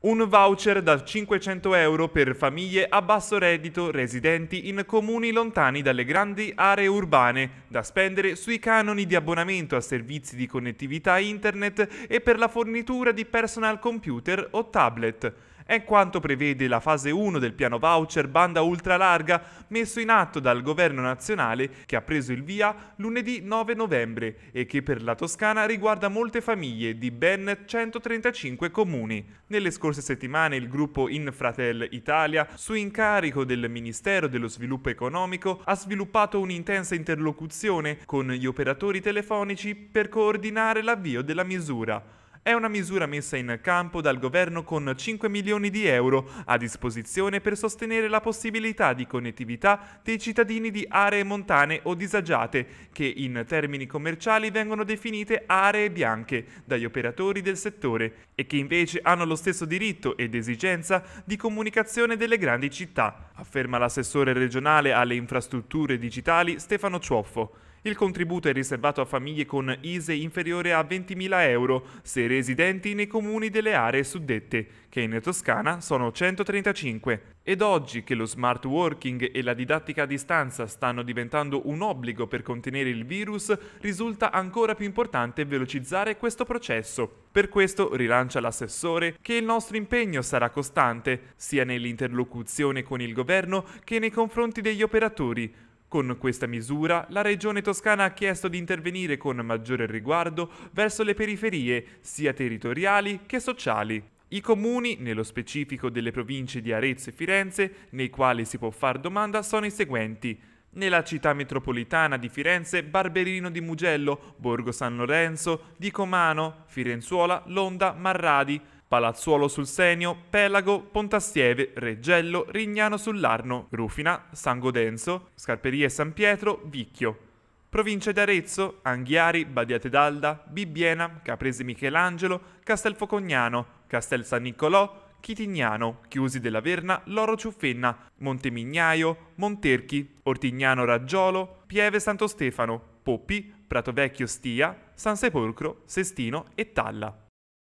Un voucher da 500 euro per famiglie a basso reddito residenti in comuni lontani dalle grandi aree urbane, da spendere sui canoni di abbonamento a servizi di connettività internet e per la fornitura di personal computer o tablet è quanto prevede la fase 1 del piano voucher banda ultralarga messo in atto dal governo nazionale che ha preso il via lunedì 9 novembre e che per la Toscana riguarda molte famiglie di ben 135 comuni. Nelle scorse settimane il gruppo Infratel Italia, su incarico del Ministero dello Sviluppo Economico, ha sviluppato un'intensa interlocuzione con gli operatori telefonici per coordinare l'avvio della misura. È una misura messa in campo dal governo con 5 milioni di euro a disposizione per sostenere la possibilità di connettività dei cittadini di aree montane o disagiate, che in termini commerciali vengono definite aree bianche dagli operatori del settore e che invece hanno lo stesso diritto ed esigenza di comunicazione delle grandi città, afferma l'assessore regionale alle infrastrutture digitali Stefano Cioffo. Il contributo è riservato a famiglie con ISE inferiore a 20.000 euro se residenti nei comuni delle aree suddette, che in Toscana sono 135. Ed oggi che lo smart working e la didattica a distanza stanno diventando un obbligo per contenere il virus, risulta ancora più importante velocizzare questo processo. Per questo rilancia l'assessore che il nostro impegno sarà costante, sia nell'interlocuzione con il governo che nei confronti degli operatori, con questa misura la regione toscana ha chiesto di intervenire con maggiore riguardo verso le periferie, sia territoriali che sociali. I comuni, nello specifico delle province di Arezzo e Firenze, nei quali si può far domanda, sono i seguenti. Nella città metropolitana di Firenze, Barberino di Mugello, Borgo San Lorenzo, Di Comano, Firenzuola, Londa, Marradi, Palazzuolo sul Senio, Pelago, Pontastieve, Reggello, Rignano sull'Arno, Rufina, San Godenzo, Scarperie San Pietro, Vicchio. Province di Arezzo, Anghiari, Badiate d'Alda, Bibbiena, Caprese Michelangelo, Castelfocognano, Castel San Niccolò, Chitignano, Chiusi della Verna, Loro Ciuffenna, Montemignaio, Monterchi, Ortignano Raggiolo, Pieve Santo Stefano, Poppi, Prato Vecchio Stia, San Sepolcro, Sestino e Talla.